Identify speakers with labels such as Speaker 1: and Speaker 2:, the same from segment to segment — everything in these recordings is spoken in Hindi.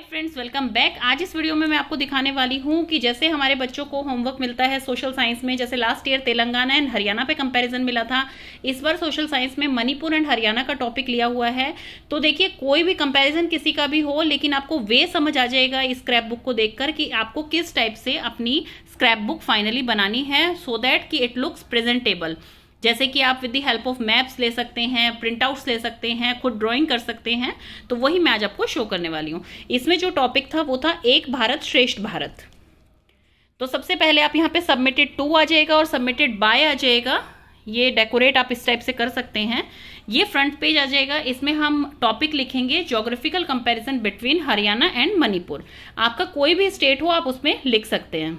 Speaker 1: हाय फ्रेंड्स वेलकम बैक आज इस वीडियो में मैं आपको दिखाने वाली हूँ कि जैसे हमारे बच्चों को होमवर्क मिलता है सोशल साइंस में जैसे last year Telangana and Haryana पे कंपैरिजन मिला था इस बार सोशल साइंस में मणिपुर एंड हरियाणा का टॉपिक लिया हुआ है तो देखिए कोई भी कंपैरिजन किसी का भी हो लेकिन आपको वे समझ आ जाएगा इस स्क्रैप बुक को देखकर कि आपको किस टाइप से अपनी स्क्रैप बुक फाइनली बनानी है सो दैट कि इट लुक्स प्रेजेंटेबल जैसे कि आप with the help of maps ले सकते हैं प्रिंटआउट्स ले सकते हैं खुद ड्राइंग कर सकते हैं तो वही मैं आज आपको शो करने वाली हूँ इसमें जो टॉपिक था वो था एक भारत श्रेष्ठ भारत तो सबसे पहले आप यहाँ पे सबमिटेड टू आ जाएगा और सबमिटेड बाय आ जाएगा ये डेकोरेट आप इस टाइप से कर सकते हैं ये फ्रंट पेज आ जाएगा इसमें हम टॉपिक लिखेंगे geographical comparison between Haryana and Manipur आपका कोई भी स्टेट हो आप उसमें लिख सकते हैं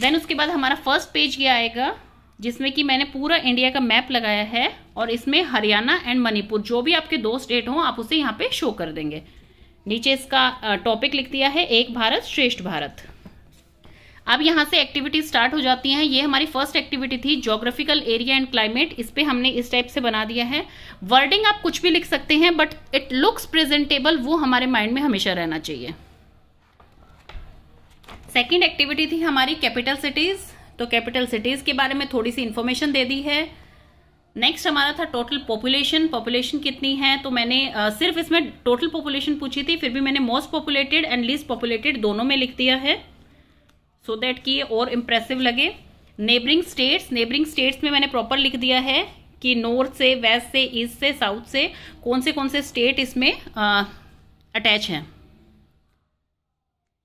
Speaker 1: देन उसके बाद हमारा फर्स्ट पेज ये आएगा जिसमें कि मैंने पूरा इंडिया का मैप लगाया है और इसमें हरियाणा एंड मणिपुर जो भी आपके दो स्टेट हों आप उसे यहाँ पे शो कर देंगे नीचे इसका टॉपिक लिख दिया है एक भारत श्रेष्ठ भारत अब यहाँ से एक्टिविटी स्टार्ट हो जाती हैं ये हमारी फर्स्ट एक्टिविटी थी जोग्राफिकल एरिया एंड क्लाइमेट इस पर हमने इस टाइप से बना दिया है वर्डिंग आप कुछ भी लिख सकते हैं बट इट लुक्स प्रेजेंटेबल वो हमारे माइंड में हमेशा रहना चाहिए सेकेंड एक्टिविटी थी हमारी कैपिटल सिटीज़ तो कैपिटल सिटीज़ के बारे में थोड़ी सी इन्फॉर्मेशन दे दी है नेक्स्ट हमारा था टोटल पॉपुलेशन पॉपुलेशन कितनी है तो मैंने आ, सिर्फ इसमें टोटल पॉपुलेशन पूछी थी फिर भी मैंने most populated and least populated दोनों में लिख दिया है सो so दैट कि ये और इम्प्रेसिव लगे नेबरिंग स्टेट्स नेबरिंग स्टेट्स में मैंने प्रॉपर लिख दिया है कि नॉर्थ से वेस्ट से ईस्ट से साउथ से कौन से कौन से स्टेट इसमें अटैच हैं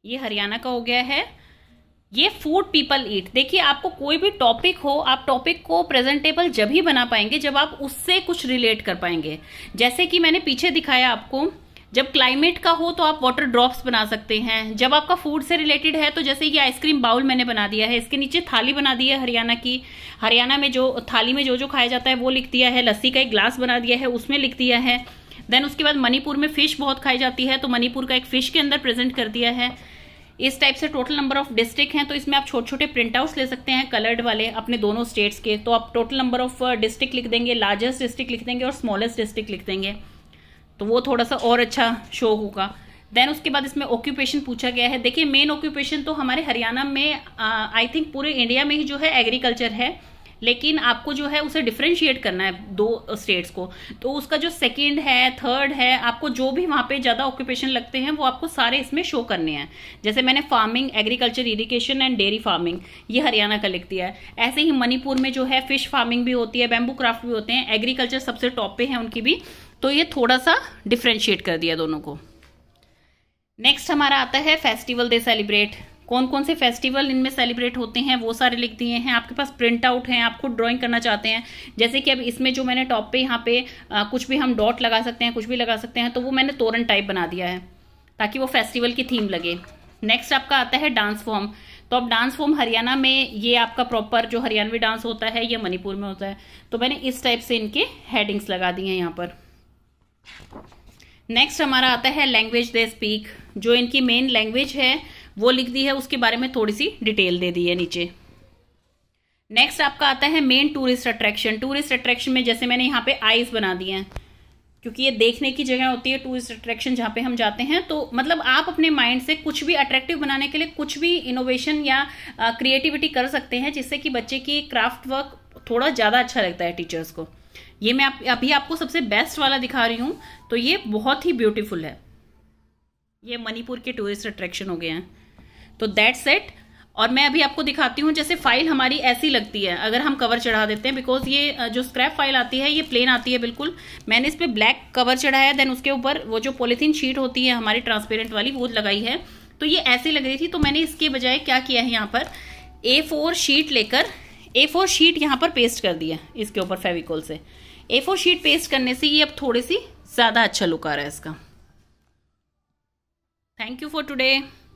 Speaker 1: ये हरियाणा का हो गया है ये फूड पीपल ईट देखिए आपको कोई भी टॉपिक हो आप टॉपिक को प्रेजेंटेबल जब ही बना पाएंगे जब आप उससे कुछ रिलेट कर पाएंगे जैसे कि मैंने पीछे दिखाया आपको जब क्लाइमेट का हो तो आप वाटर ड्रॉप्स बना सकते हैं जब आपका फूड से रिलेटेड है तो जैसे ये आइसक्रीम बाउल मैंने बना दिया है इसके नीचे थाली बना दी है हरियाणा की हरियाणा में जो थाली में जो जो खाया जाता है वो लिख दिया है लस्सी का एक ग्लास बना दिया है उसमें लिख दिया है देन उसके बाद मणिपुर में फिश बहुत खाई जाती है तो मणिपुर का एक फिश के अंदर प्रेजेंट कर दिया है इस टाइप से टोटल नंबर ऑफ डिस्ट्रिक्ट हैं तो इसमें आप छोटे छोटे प्रिंट ले सकते हैं कलर्ड वाले अपने दोनों स्टेट्स के तो आप टोटल नंबर ऑफ डिस्ट्रिक्ट लिख देंगे लार्जेस्ट डिस्ट्रिक्ट लिख देंगे और स्मॉलेस्ट डिस्ट्रिक्ट लिख देंगे तो वो थोड़ा सा और अच्छा शो होगा देन उसके बाद इसमें ऑक्यूपेशन पूछा गया है देखिए मेन ऑक्यूपेशन तो हमारे हरियाणा में आई uh, थिंक पूरे इंडिया में ही जो है एग्रीकल्चर है लेकिन आपको जो है उसे डिफ्रेंशिएट करना है दो स्टेट्स को तो उसका जो सेकेंड है थर्ड है आपको जो भी वहाँ पे ज़्यादा ऑक्यूपेशन लगते हैं वो आपको सारे इसमें शो करने हैं जैसे मैंने farming agriculture irrigation and dairy farming ये हरियाणा का लिख दिया है ऐसे ही मणिपुर में जो है फिश फार्मिंग भी होती है बैम्बू क्राफ्ट भी होते हैं एग्रीकल्चर सबसे टॉप पे है उनकी भी तो ये थोड़ा सा डिफ्रेंशिएट कर दिया दोनों को नेक्स्ट हमारा आता है फेस्टिवल दे सेलिब्रेट कौन कौन से फेस्टिवल इनमें सेलिब्रेट होते हैं वो सारे लिख दिए हैं आपके पास प्रिंट आउट हैं आप खुद ड्राइंग करना चाहते हैं जैसे कि अब इसमें जो मैंने टॉप पे यहाँ पे आ, कुछ भी हम डॉट लगा सकते हैं कुछ भी लगा सकते हैं तो वो मैंने तोरण टाइप बना दिया है ताकि वो फेस्टिवल की थीम लगे नेक्स्ट आपका आता है डांस फॉर्म तो अब डांस फॉर्म हरियाणा में ये आपका प्रॉपर जो हरियाणवी डांस होता है ये मणिपुर में होता है तो मैंने इस टाइप से इनके हेडिंग्स लगा दिए हैं यहाँ पर नेक्स्ट हमारा आता है लैंग्वेज दे स्पीक जो इनकी मेन लैंग्वेज है वो लिख दी है उसके बारे में थोड़ी सी डिटेल दे दी है नीचे नेक्स्ट आपका आता है main tourist attraction tourist attraction में जैसे मैंने यहाँ पे आइस बना दिए हैं क्योंकि ये देखने की जगह होती है टूरिस्ट अट्रैक्शन जहाँ पे हम जाते हैं तो मतलब आप अपने माइंड से कुछ भी अट्रैक्टिव बनाने के लिए कुछ भी इनोवेशन या क्रिएटिविटी कर सकते हैं जिससे कि बच्चे की क्राफ्ट वर्क थोड़ा ज़्यादा अच्छा लगता है टीचर्स को ये मैं आप, अभी आपको सबसे बेस्ट वाला दिखा रही हूँ तो ये बहुत ही ब्यूटीफुल है ये मणिपुर के टूरिस्ट अट्रैक्शन हो गए हैं तो दैट सेट और मैं अभी आपको दिखाती हूँ जैसे फाइल हमारी ऐसी लगती है अगर हम कवर चढ़ा देते हैं बिकॉज ये जो स्क्रैप फाइल आती है ये प्लेन आती है बिल्कुल मैंने इस पर ब्लैक कवर चढ़ाया देन उसके ऊपर वो जो पॉलीथीन शीट होती है हमारी ट्रांसपेरेंट वाली वो लगाई है तो ये ऐसी लग रही थी तो मैंने इसके बजाय क्या किया है यहाँ पर ए फोर शीट लेकर ए फोर शीट यहाँ पर पेस्ट कर दिया है इसके ऊपर फेविकोल से ए फोर शीट पेस्ट करने से ये अब थोड़ी सी ज़्यादा अच्छा लुक आ रहा है इसका थैंक यू फॉर टुडे